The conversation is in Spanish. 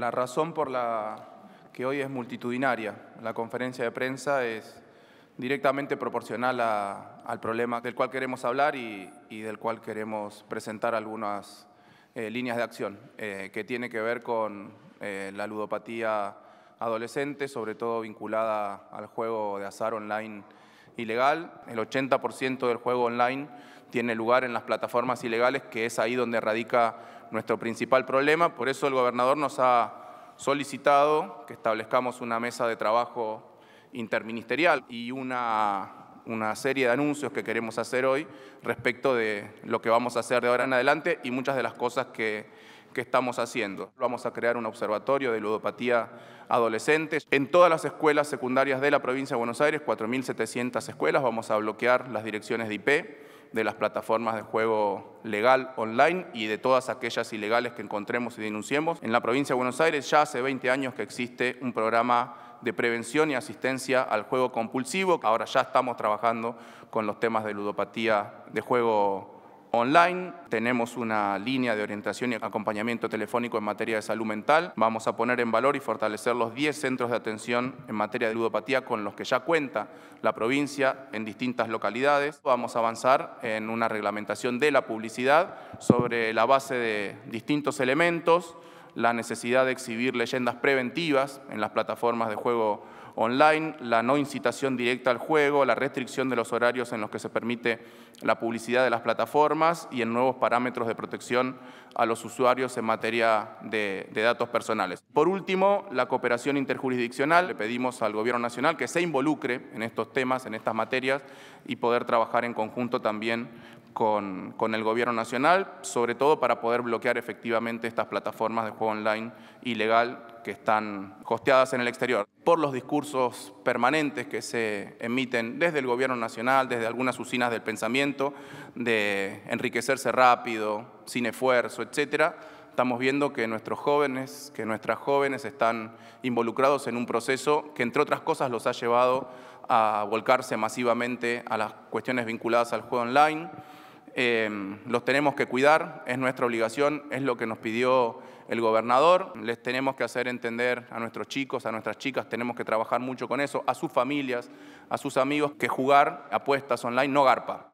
La razón por la que hoy es multitudinaria, la conferencia de prensa, es directamente proporcional al problema del cual queremos hablar y, del cual queremos presentar algunas eh, líneas de acción, eh, que tiene que ver con eh, la ludopatía adolescente, sobre todo vinculada al juego de azar online ilegal. El 80% del juego online tiene lugar en las plataformas ilegales, que es ahí donde radica nuestro principal problema. Por eso el gobernador nos ha solicitado que establezcamos una mesa de trabajo interministerial y una, una serie de anuncios que queremos hacer hoy respecto de lo que vamos a hacer de ahora en adelante y muchas de las cosas que, que estamos haciendo. Vamos a crear un observatorio de ludopatía adolescentes en todas las escuelas secundarias de la provincia de Buenos Aires, 4.700 escuelas, vamos a bloquear las direcciones de IP de las plataformas de juego legal online y de todas aquellas ilegales que encontremos y denunciemos. En la provincia de Buenos Aires ya hace 20 años que existe un programa de prevención y asistencia al juego compulsivo. Ahora ya estamos trabajando con los temas de ludopatía de juego online. Tenemos una línea de orientación y acompañamiento telefónico en materia de salud mental. Vamos a poner en valor y fortalecer los 10 centros de atención en materia de ludopatía con los que ya cuenta la provincia en distintas localidades. Vamos a avanzar en una reglamentación de la publicidad sobre la base de distintos elementos la necesidad de exhibir leyendas preventivas en las plataformas de juego online, la no incitación directa al juego, la restricción de los horarios en los que se permite la publicidad de las plataformas y en nuevos parámetros de protección a los usuarios en materia de, datos personales. Por último, la cooperación interjurisdiccional. Le pedimos al Gobierno Nacional que se involucre en estos temas, en estas materias y poder trabajar en conjunto también con, el gobierno nacional, sobre todo para poder bloquear efectivamente estas plataformas de juego online ilegal que están hosteadas en el exterior. Por los discursos permanentes que se emiten desde el gobierno nacional, desde algunas usinas del pensamiento, de enriquecerse rápido, sin esfuerzo, etcétera, estamos viendo que nuestros jóvenes, que nuestras jóvenes están involucrados en un proceso que entre otras cosas los ha llevado a volcarse masivamente a las cuestiones vinculadas al juego online, Em, los tenemos que cuidar, es nuestra obligación, es lo que nos pidió el gobernador. Les tenemos que hacer entender a nuestros chicos, a nuestras chicas, tenemos que trabajar mucho con eso, a sus familias, a sus amigos, que jugar apuestas online no garpa.